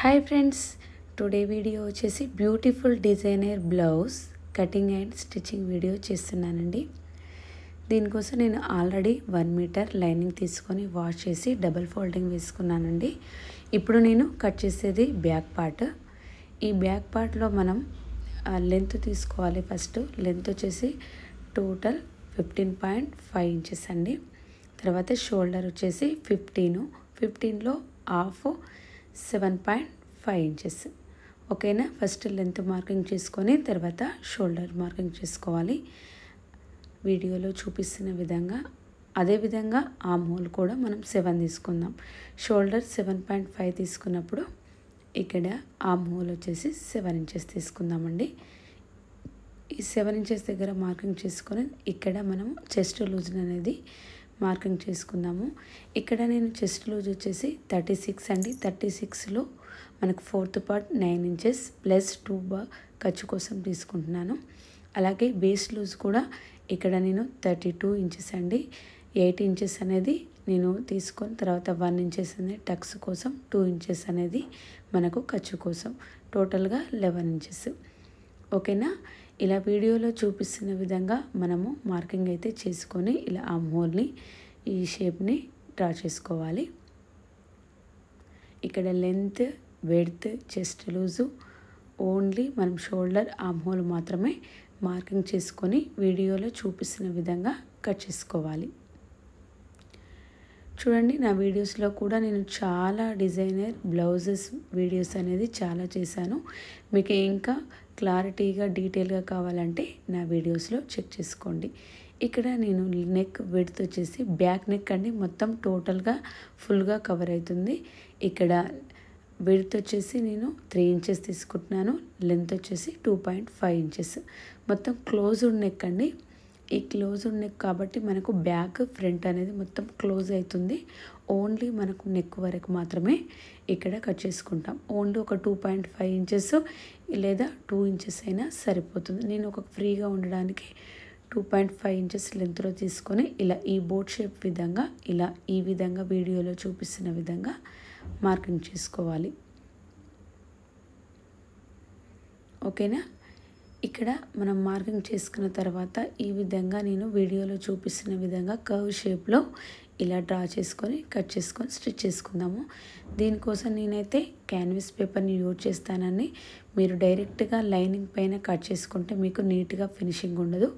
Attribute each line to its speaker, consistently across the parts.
Speaker 1: hi friends today video వచ్చేసి beautiful designer blouse cutting and stitching video చేస్తున్నానండి దీనికోసం నేను ఆల్రెడీ వన్ మీటర్ లైనింగ్ తీసుకొని వాష్ చేసి డబల్ ఫోల్డింగ్ వేసుకున్నానండి ఇప్పుడు నేను కట్ చేసేది బ్యాక్ పార్ట్ ఈ బ్యాక్ పార్ట్లో మనం లెంత్ తీసుకోవాలి ఫస్ట్ లెంత్ వచ్చేసి total fifteen point five inches అండి తర్వాత షోల్డర్ వచ్చేసి ఫిఫ్టీను ఫిఫ్టీన్లో half seven point five inches ఓకేనా ఫస్ట్ లెంత్ మార్కింగ్ చేసుకొని తర్వాత షోల్డర్ మార్కింగ్ చేసుకోవాలి వీడియోలో చూపిస్తున్న విధంగా అదేవిధంగా ఆ మోల్ కూడా మనం సెవెన్ తీసుకుందాం షోల్డర్ సెవెన్ పాయింట్ ఫైవ్ తీసుకున్నప్పుడు ఇక్కడ ఆ మోల్ వచ్చేసి సెవెన్ ఇంచెస్ తీసుకుందామండి ఈ సెవెన్ ఇంచెస్ దగ్గర మార్కింగ్ చేసుకొని ఇక్కడ మనం చెస్ట్ లూజ్ అనేది మార్కింగ్ చేసుకుందాము ఇక్కడ నేను చెస్ట్ లూజ్ వచ్చేసి థర్టీ సిక్స్ అండి థర్టీ సిక్స్లో మనకు fourth part nine inches plus two బా ఖర్చు కోసం తీసుకుంటున్నాను అలాగే బేస్ లూజ్ కూడా ఇక్కడ నేను థర్టీ టూ ఇంచెస్ అండి ఎయిట్ ఇంచెస్ అనేది నేను తీసుకొని తర్వాత వన్ ఇంచెస్ అనేది టక్స్ కోసం టూ ఇంచెస్ అనేది మనకు ఖర్చు కోసం టోటల్గా లెవెన్ ఇంచెస్ ఓకేనా ఇలా వీడియోలో చూపిస్తున్న విధంగా మనము మార్కింగ్ అయితే చేసుకొని ఇలా ఆ మోల్ని ఈ షేప్ని డ్రా చేసుకోవాలి ఇక్కడ length width chest loose only మనం షోల్డర్ ఆ మోల్ మాత్రమే మార్కింగ్ చేసుకొని వీడియోలో చూపిస్తున్న విధంగా కట్ చేసుకోవాలి చూడండి నా వీడియోస్లో కూడా నేను చాలా డిజైనర్ బ్లౌజెస్ వీడియోస్ అనేది చాలా చేశాను మీకు ఇంకా క్లారిటీగా డీటెయిల్గా కావాలంటే నా వీడియోస్లో చెక్ చేసుకోండి ఇక్కడ నేను నెక్ విడ్త్ వచ్చేసి బ్యాక్ నెక్ అండి మొత్తం టోటల్గా ఫుల్గా కవర్ అవుతుంది ఇక్కడ విడ్త్ వచ్చేసి నేను త్రీ ఇంచెస్ తీసుకుంటున్నాను లెంత్ వచ్చేసి టూ పాయింట్ ఫైవ్ ఇంచెస్ మొత్తం క్లోజ్డ్ నెక్ అండి ఈ క్లోజ్ నెక్ కాబట్టి మనకు బ్యాక్ ఫ్రంట్ అనేది మొత్తం క్లోజ్ అవుతుంది ఓన్లీ మనకు నెక్ వరకు మాత్రమే ఇక్కడ కట్ చేసుకుంటాం ఓన్లీ ఒక టూ పాయింట్ ఫైవ్ ఇంచెస్ లేదా టూ ఇంచెస్ అయినా సరిపోతుంది నేను ఒక ఫ్రీగా ఉండడానికి టూ పాయింట్ ఫైవ్ ఇంచెస్ లెంత్లో తీసుకొని ఇలా ఈ బోట్ షేప్ విధంగా ఇలా ఈ విధంగా వీడియోలో చూపిస్తున్న విధంగా మార్కింగ్ చేసుకోవాలి ఓకేనా ఇక్కడ మనం మార్కింగ్ చేసుకున్న తర్వాత ఈ విధంగా నేను వీడియోలో చూపిస్తున్న విధంగా కర్వ్ షేప్లో ఇలా డ్రా చేసుకొని కట్ చేసుకొని స్టిచ్ చేసుకుందాము దీనికోసం నేనైతే క్యాన్వాస్ పేపర్ని యూజ్ చేస్తానని మీరు డైరెక్ట్గా లైనింగ్ పైన కట్ చేసుకుంటే మీకు నీట్గా ఫినిషింగ్ ఉండదు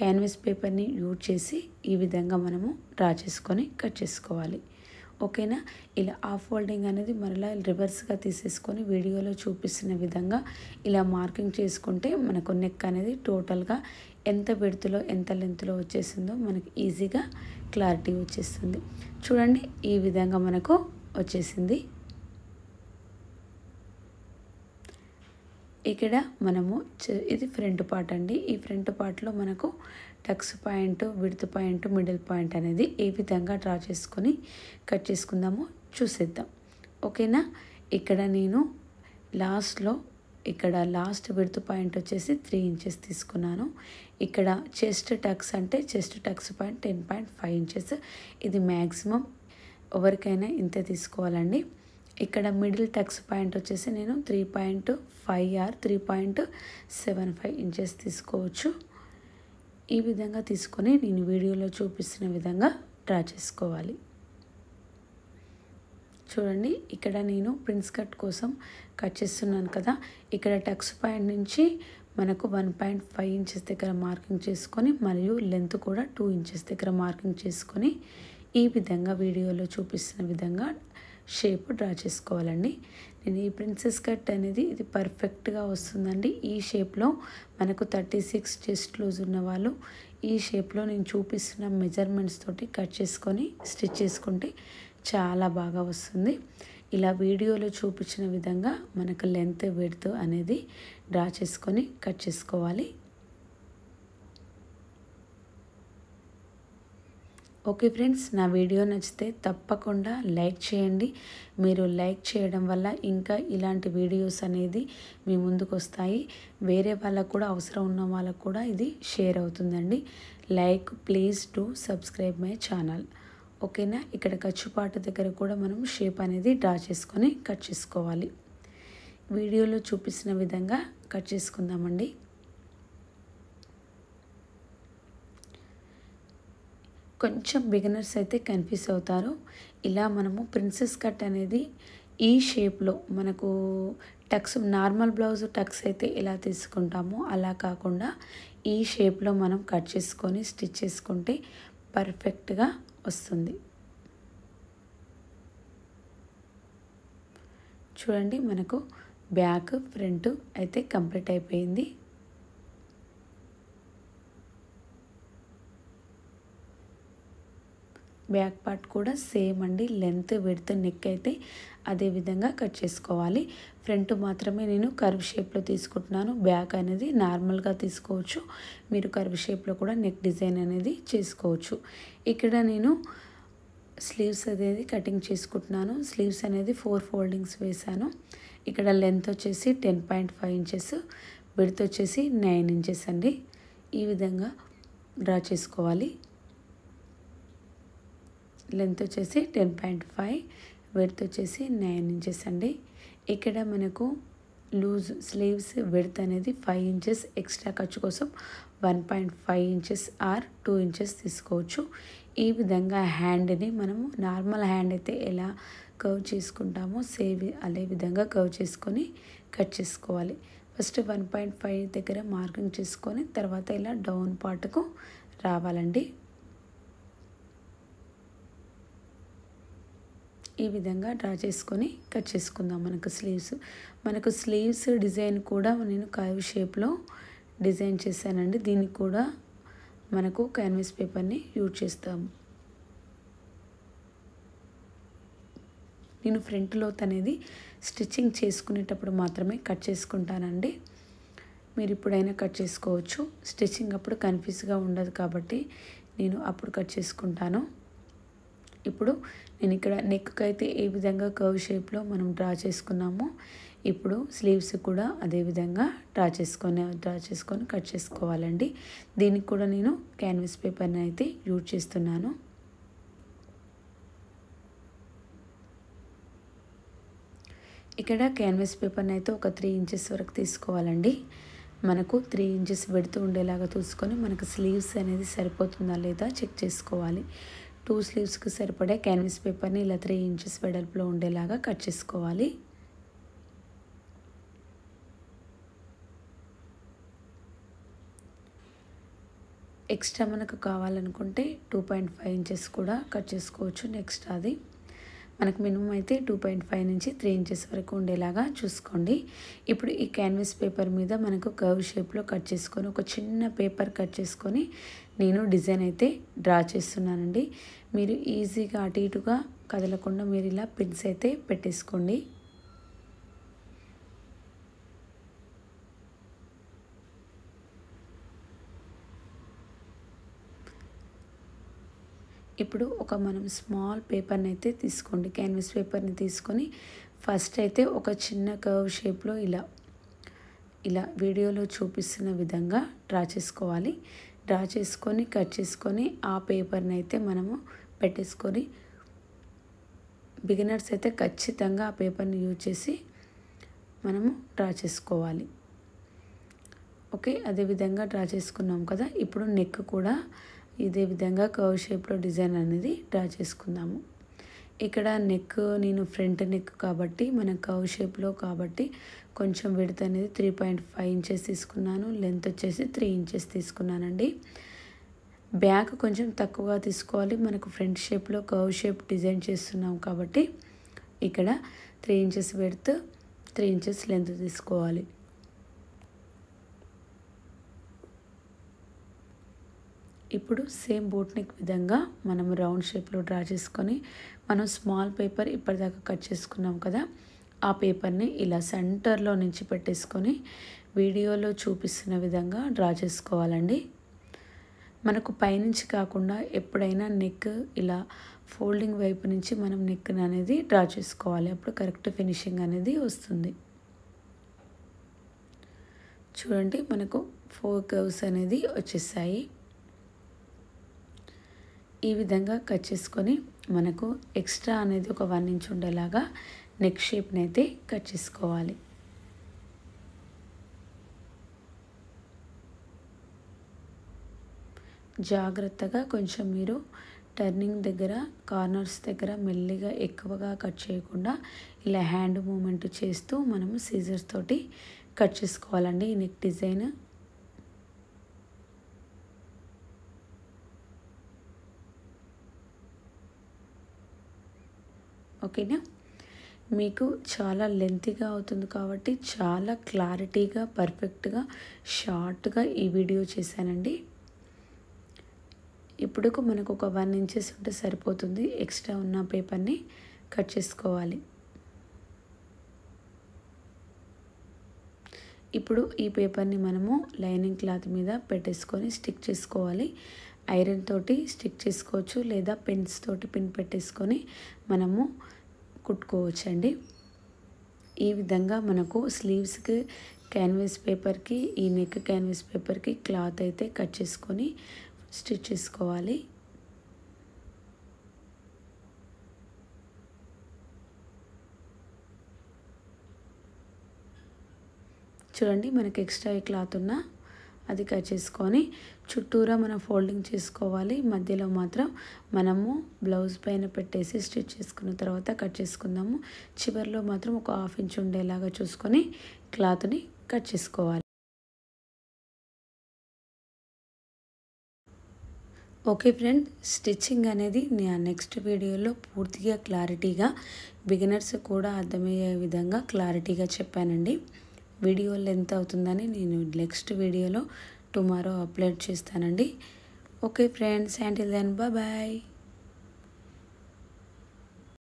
Speaker 1: క్యాన్వాస్ పేపర్ని యూజ్ చేసి ఈ విధంగా మనము డ్రా చేసుకొని కట్ చేసుకోవాలి ఓకేనా ఇలా ఆఫ్ ఫోల్డింగ్ అనేది మరలా రివర్స్గా తీసేసుకొని వీడియోలో చూపిస్తున్న విధంగా ఇలా మార్కింగ్ చేసుకుంటే మనకు నెక్ అనేది టోటల్గా ఎంత పెడుతులో ఎంత లెంత్లో వచ్చేసిందో మనకు ఈజీగా క్లారిటీ వచ్చేస్తుంది చూడండి ఈ విధంగా మనకు వచ్చేసింది ఇక్కడ మనము ఇది ఫ్రంట్ పార్ట్ అండి ఈ ఫ్రంట్ పార్ట్లో మనకు tucks point width point middle point అనేది ఏ విధంగా డ్రా చేసుకొని కట్ చేసుకుందామో చూసేద్దాం ఓకేనా ఇక్కడ నేను లాస్ట్లో ఇక్కడ లాస్ట్ విడత్ పాయింట్ వచ్చేసి త్రీ ఇంచెస్ తీసుకున్నాను ఇక్కడ చెస్ట్ టక్స్ అంటే chest tucks point ten point five inches ఇది మ్యాక్సిమం ఎవరికైనా ఇంతే తీసుకోవాలండి ఇక్కడ మిడిల్ టెక్స్ పాయింట్ వచ్చేసి నేను three point five or three point seven five inches తీసుకోవచ్చు ఈ విధంగా తీసుకొని నేను వీడియోలో చూపిస్తున్న విధంగా డ్రా చేసుకోవాలి చూడండి ఇక్కడ నేను ప్రిన్స్ కట్ కోసం కట్ చేస్తున్నాను కదా ఇక్కడ టెక్స్ పాయింట్ నుంచి మనకు వన్ పాయింట్ ఫైవ్ ఇంచెస్ దగ్గర మార్కింగ్ చేసుకొని మరియు లెంత్ కూడా టూ ఇంచెస్ దగ్గర మార్కింగ్ చేసుకొని ఈ విధంగా వీడియోలో చూపిస్తున్న విధంగా షేప్ డ్రా చేసుకోవాలండి నేను ఈ ప్రిన్సెస్ కట్ అనేది ఇది పర్ఫెక్ట్గా వస్తుందండి ఈ షేప్లో మనకు థర్టీ సిక్స్ చెస్ట్ లూజ్ ఉన్న వాళ్ళు ఈ షేప్లో నేను చూపిస్తున్న మెజర్మెంట్స్ తోటి కట్ చేసుకొని స్టిచ్ చేసుకుంటే చాలా బాగా వస్తుంది ఇలా వీడియోలో చూపించిన విధంగా మనకు లెంత్ విడ్త్ అనేది డ్రా చేసుకొని కట్ చేసుకోవాలి ఓకే ఫ్రెండ్స్ నా వీడియో నచ్చితే తప్పకుండా లైక్ చేయండి మీరు లైక్ చేయడం వల్ల ఇంకా ఇలాంటి వీడియోస్ అనేది మీ ముందుకు వస్తాయి వేరే వాళ్ళకు కూడా అవసరం ఉన్న వాళ్ళకు కూడా ఇది షేర్ అవుతుందండి like please to subscribe my channel ఓకేనా ఇక్కడ ఖర్చుపాటు దగ్గర కూడా మనం షేప్ అనేది డ్రా చేసుకొని కట్ చేసుకోవాలి వీడియోలో చూపించిన విధంగా కట్ చేసుకుందామండి కొంచెం బిగినర్స్ అయితే కన్ఫ్యూజ్ అవుతారు ఇలా మనము ప్రిన్సెస్ కట్ అనేది ఈ షేప్లో మనకు టక్స్ నార్మల్ బ్లౌజ్ టక్స్ అయితే ఎలా తీసుకుంటామో అలా కాకుండా ఈ షేప్లో మనం కట్ చేసుకొని స్టిచ్ చేసుకుంటే పర్ఫెక్ట్గా వస్తుంది చూడండి మనకు బ్యాక్ ఫ్రంట్ అయితే కంప్లీట్ అయిపోయింది బ్యాక్ పార్ట్ కూడా సేమ్ అండి లెంత్ విడత్ నెక్ అయితే అదే విధంగా కట్ చేసుకోవాలి ఫ్రంట్ మాత్రమే నేను కర్వ్ షేప్లో తీసుకుంటున్నాను బ్యాక్ అనేది నార్మల్గా తీసుకోవచ్చు మీరు కర్వ్ షేప్లో కూడా నెక్ డిజైన్ అనేది చేసుకోవచ్చు ఇక్కడ నేను స్లీవ్స్ అనేది కటింగ్ చేసుకుంటున్నాను స్లీవ్స్ అనేది ఫోర్ ఫోల్డింగ్స్ వేశాను ఇక్కడ లెంత్ వచ్చేసి ten point five inches breadth వచ్చేసి నైన్ ఇంచెస్ అండి ఈ విధంగా డ్రా చేసుకోవాలి లెంత్ వచ్చేసి టెన్ పాయింట్ ఫైవ్ విడత్ వచ్చేసి నైన్ ఇంచెస్ అండి ఇక్కడ మనకు లూజ్ స్లీవ్స్ విడత్ అనేది ఫైవ్ ఇంచెస్ ఎక్స్ట్రా ఖర్చు కోసం one point five inches or two inches తీసుకోవచ్చు ఈ విధంగా హ్యాండ్ని మనము నార్మల్ హ్యాండ్ అయితే ఎలా కర్వ్ చేసుకుంటామో సేవ్ అదే విధంగా కర్వ్ చేసుకొని కట్ చేసుకోవాలి ఫస్ట్ వన్ పాయింట్ ఫైవ్ దగ్గర మార్కింగ్ చేసుకొని తర్వాత ఇలా డౌన్ పార్ట్కు రావాలండి ఈ విధంగా డ్రా చేసుకొని కట్ చేసుకుందాం మనకు స్లీవ్స్ మనకు స్లీవ్స్ డిజైన్ కూడా నేను కాయు షేప్లో డిజైన్ చేశానండి దీనికి కూడా మనకు క్యాన్వాస్ పేపర్ని యూజ్ చేస్తాము నేను ఫ్రంట్ లోత్ అనేది స్టిచ్చింగ్ చేసుకునేటప్పుడు మాత్రమే కట్ చేసుకుంటానండి మీరు ఇప్పుడైనా కట్ చేసుకోవచ్చు స్టిచ్చింగ్ అప్పుడు కన్ఫ్యూజ్గా ఉండదు కాబట్టి నేను అప్పుడు కట్ చేసుకుంటాను ఇప్పుడు నేను ఇక్కడ నెక్కి అయితే ఏ విధంగా కర్వ్ షేప్లో మనం డ్రా చేసుకున్నామో ఇప్పుడు స్లీవ్స్ కూడా అదేవిధంగా డ్రా చేసుకొని డ్రా చేసుకొని కట్ చేసుకోవాలండి దీనికి కూడా నేను క్యాన్వాస్ పేపర్ని అయితే యూజ్ చేస్తున్నాను ఇక్కడ క్యాన్వాస్ పేపర్ని అయితే ఒక త్రీ ఇంచెస్ వరకు తీసుకోవాలండి మనకు త్రీ ఇంచెస్ పెడుతూ ఉండేలాగా చూసుకొని మనకు స్లీవ్స్ అనేది సరిపోతుందా లేదా చెక్ చేసుకోవాలి టూ స్లీవ్స్కి సరిపడే క్యాన్వస్ పేపర్ని ఇలా త్రీ ఇంచెస్ వెడల్పులో ఉండేలాగా కట్ చేసుకోవాలి ఎక్స్ట్రా మనకు కావాలనుకుంటే టూ పాయింట్ ఫైవ్ ఇంచెస్ కూడా కట్ చేసుకోవచ్చు నెక్స్ట్ అది మనకు మినిమం అయితే టూ పాయింట్ ఫైవ్ నుంచి త్రీ ఇంచెస్ వరకు ఉండేలాగా చూసుకోండి ఇప్పుడు ఈ క్యాన్వాస్ పేపర్ మీద మనకు కర్వ్ షేప్లో కట్ చేసుకొని ఒక చిన్న పేపర్ కట్ చేసుకొని నేను డిజైన్ అయితే డ్రా చేస్తున్నానండి మీరు ఈజీగా అటు ఇటుగా కదలకుండా మీరు ఇలా పిన్స్ అయితే పెట్టేసుకోండి ఇప్పుడు ఒక మనం స్మాల్ పేపర్ని అయితే తీసుకోండి క్యాన్వాస్ పేపర్ని తీసుకొని ఫస్ట్ అయితే ఒక చిన్న కర్వ్ షేప్లో ఇలా ఇలా వీడియోలో చూపిస్తున్న విధంగా డ్రా చేసుకోవాలి డ్రా చేసుకొని కట్ చేసుకొని ఆ పేపర్ని అయితే మనము పెట్టేసుకొని బిగినర్స్ అయితే ఖచ్చితంగా ఆ పేపర్ని యూజ్ చేసి మనము డ్రా చేసుకోవాలి ఓకే అదేవిధంగా డ్రా చేసుకున్నాం కదా ఇప్పుడు నెక్ కూడా ఇదే విధంగా కవర్ షేప్లో డిజైన్ అనేది డ్రా చేసుకుందాము ఇక్కడ నెక్ నేను ఫ్రంట్ నెక్ కాబట్టి మన కవర్ షేప్లో కాబట్టి కొంచెం విడత అనేది త్రీ పాయింట్ ఫైవ్ ఇంచెస్ తీసుకున్నాను లెంత్ వచ్చేసి త్రీ ఇంచెస్ తీసుకున్నానండి బ్యాక్ కొంచెం తక్కువగా తీసుకోవాలి మనకు ఫ్రంట్ షేప్లో కర్వ్ షేప్ డిజైన్ చేస్తున్నాం కాబట్టి ఇక్కడ three inches width three inches length తీసుకోవాలి ఇప్పుడు సేమ్ బోట్ నెక్ విధంగా మనం రౌండ్ షేప్లో డ్రా చేసుకొని మనం స్మాల్ పేపర్ ఇప్పటిదాకా కట్ చేసుకున్నాం కదా ఆ పేపర్ని ఇలా సెంటర్లో నుంచి పెట్టేసుకొని వీడియోలో చూపిస్తున్న విధంగా డ్రా చేసుకోవాలండి మనకు పైనుంచి కాకుండా ఎప్పుడైనా నెక్ ఇలా ఫోల్డింగ్ వైపు నుంచి మనం నెక్ అనేది డ్రా చేసుకోవాలి అప్పుడు కరెక్ట్ ఫినిషింగ్ అనేది వస్తుంది చూడండి మనకు ఫోర్ కర్వ్స్ అనేది వచ్చేసాయి ఈ విధంగా కట్ చేసుకొని మనకు ఎక్స్ట్రా అనేది ఒక వన్ ఇంచ్ ఉండేలాగా నెక్ షేప్ని అయితే కట్ చేసుకోవాలి జాగ్రత్తగా కొంచెం మీరు టర్నింగ్ దగ్గర కార్నర్స్ దగ్గర మెల్లిగా ఎక్కువగా కట్ చేయకుండా ఇలా హ్యాండ్ మూమెంట్ చేస్తూ మనము సీజర్స్ తోటి కట్ చేసుకోవాలండి ఈ నెక్ డిజైన్ ఓకేనా మీకు చాలా లెంతీగా అవుతుంది కాబట్టి చాలా క్లారిటీగా పర్ఫెక్ట్గా షార్ట్గా ఈ వీడియో చేశానండి ఇప్పుడుకు మనకు ఒక వన్ ఇంచెస్ ఉంటే సరిపోతుంది ఎక్స్ట్రా ఉన్న పేపర్ని కట్ చేసుకోవాలి ఇప్పుడు ఈ పేపర్ని మనము లైనింగ్ క్లాత్ మీద పెట్టేసుకొని స్టిక్ చేసుకోవాలి ఐరన్ తోటి స్టిక్ చేసుకోవచ్చు లేదా పిన్స్ తోటి పిన్ పెట్టేసుకొని మనము కుట్టుకోవచ్చు అండి ఈ విధంగా మనకు స్లీవ్స్కి క్యాన్వాస్ పేపర్కి ఈ నెక్ క్యాన్వాస్ పేపర్కి క్లాత్ అయితే కట్ చేసుకొని స్టిచ్ చేసుకోవాలి చూడండి మనకి ఎక్స్ట్రా క్లాత్ ఉన్నా అది కట్ చేసుకొని చుట్టూరా మనం ఫోల్డింగ్ చేసుకోవాలి మధ్యలో మాత్రం మనము బ్లౌజ్ పైన పెట్టేసి స్టిచ్ చేసుకున్న తర్వాత కట్ చేసుకుందాము చివరిలో మాత్రం ఒక హాఫ్ ఇంచ్ ఉండేలాగా చూసుకొని క్లాత్ని కట్ చేసుకోవాలి ఓకే ఫ్రెండ్ స్టిచ్చింగ్ అనేది నేను నెక్స్ట్ వీడియోలో పూర్తిగా క్లారిటీగా బిగినర్స్ కూడా అర్థమయ్యే విధంగా క్లారిటీగా చెప్పానండి వీడియో లెంత్ అవుతుందని నేను నెక్స్ట్ వీడియోలో టుమారో అప్లోడ్ చేస్తానండి okay friends and then bye